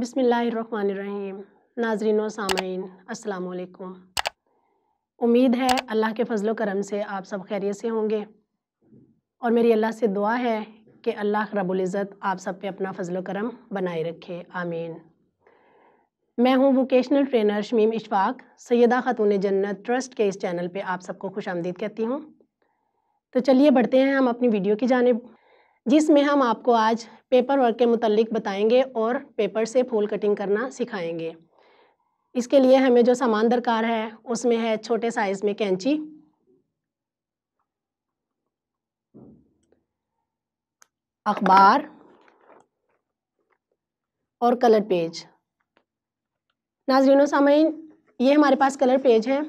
बिसमीम नाजरीन सामीन असलकुम उम्मीद है अल्लाह के फजल करम से आप सब खैरियत से होंगे और मेरी अल्लाह से दुआ है कि अल्लाह रबुल्ज़त आप सब पे अपना फजल करम बनाए रखे आमीन मैं हूँ vocational trainer Shamim Ishfaq Saida Khatun Jannat trust के इस चैनल पे आप सबको खुश आमदीद कहती हूँ तो चलिए बढ़ते हैं हम अपनी वीडियो की जानब जिसमें हम आपको आज पेपर वर्क के मतलब बताएंगे और पेपर से फूल कटिंग करना सिखाएंगे इसके लिए हमें जो सामान दरकार है उसमें है छोटे साइज़ में कैंची अखबार और कलर पेज नाजरीनों सामीन ये हमारे पास कलर पेज है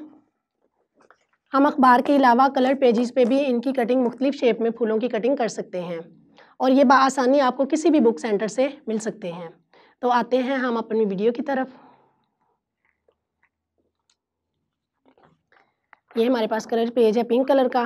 हम अखबार के अलावा कलर पेजेस पे भी इनकी कटिंग मुख्तलिफ़ शेप में फूलों की कटिंग कर सकते हैं और ये बसानी आपको किसी भी बुक सेंटर से मिल सकते हैं तो आते हैं हम अपनी वीडियो की तरफ ये हमारे पास कलर पेज है पिंक कलर का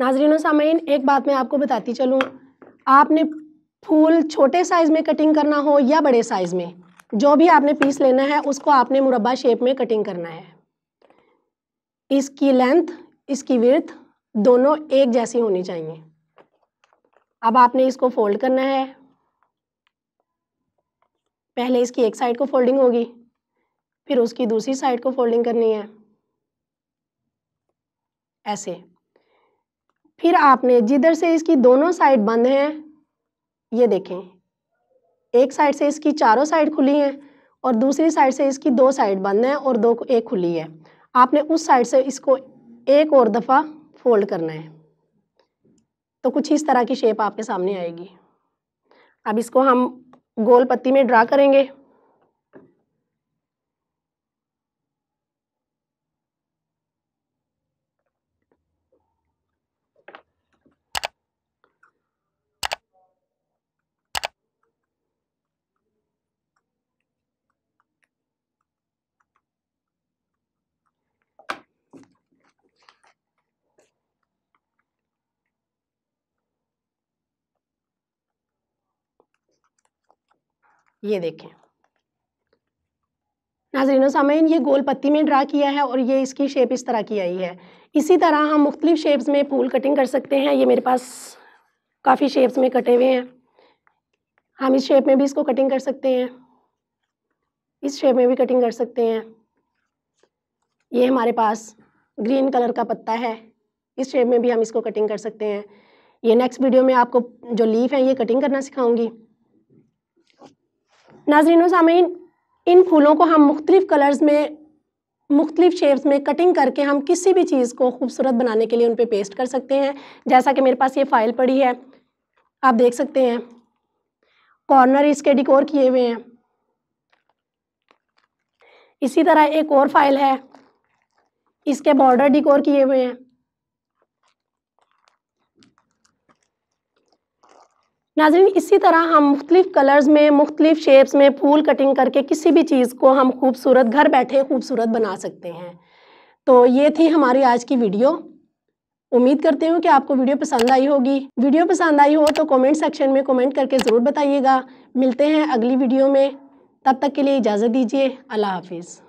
नाजरीन सामीन एक बात मैं आपको बताती चलूँ आपने फूल छोटे साइज़ में कटिंग करना हो या बड़े साइज़ में जो भी आपने पीस लेना है उसको आपने मुरबा शेप में कटिंग करना है इसकी लेंथ इसकी विर्थ दोनों एक जैसी होनी चाहिए अब आपने इसको फोल्ड करना है पहले इसकी एक साइड को फोल्डिंग होगी फिर उसकी दूसरी साइड को फोल्डिंग करनी है ऐसे फिर आपने जिधर से इसकी दोनों साइड बंद हैं ये देखें एक साइड से इसकी चारों साइड खुली हैं और दूसरी साइड से इसकी दो साइड बंद हैं और दो एक खुली है आपने उस साइड से इसको एक और दफ़ा फोल्ड करना है तो कुछ इस तरह की शेप आपके सामने आएगी अब इसको हम गोल पत्ती में ड्रा करेंगे ये देखें नाजरीन सामीन ये गोल पत्ती में ड्रा किया है और ये इसकी शेप इस तरह की आई है इसी तरह हम मुख्तलिफ शेप्स में फूल कटिंग कर सकते हैं ये मेरे पास काफ़ी शेप्स में कटे हुए हैं हम इस शेप में भी इसको कटिंग कर सकते हैं इस शेप में भी कटिंग कर सकते हैं ये हमारे पास ग्रीन कलर का पत्ता है इस शेप में भी हम इसको कटिंग कर सकते हैं ये नेक्स्ट वीडियो में आपको जो लीफ है ये कटिंग करना सिखाऊंगी नाजरीन सामीन इन फूलों को हम मुख्तलिफ़ कलर्स में मुख्तलिफ शेप्स में कटिंग करके हम किसी भी चीज़ को खूबसूरत बनाने के लिए उन पर पे पेस्ट कर सकते हैं जैसा कि मेरे पास ये फ़ाइल पड़ी है आप देख सकते हैं कॉर्नर इसके डिकोर किए हुए हैं इसी तरह एक और फाइल है इसके बॉर्डर डिकोर किए हुए हैं नाजरीन इसी तरह हम मुख्तलिफ़ कलर्स में मुख्तलिफ़ शेप्स में फूल कटिंग करके किसी भी चीज़ को हम खूबसूरत घर बैठे खूबसूरत बना सकते हैं तो ये थी हमारी आज की वीडियो उम्मीद करते हूँ कि आपको वीडियो पसंद आई होगी वीडियो पसंद आई हो तो कमेंट सेक्शन में कमेंट करके ज़रूर बताइएगा मिलते हैं अगली वीडियो में तब तक के लिए इजाज़त दीजिए अल्लाह हाफिज़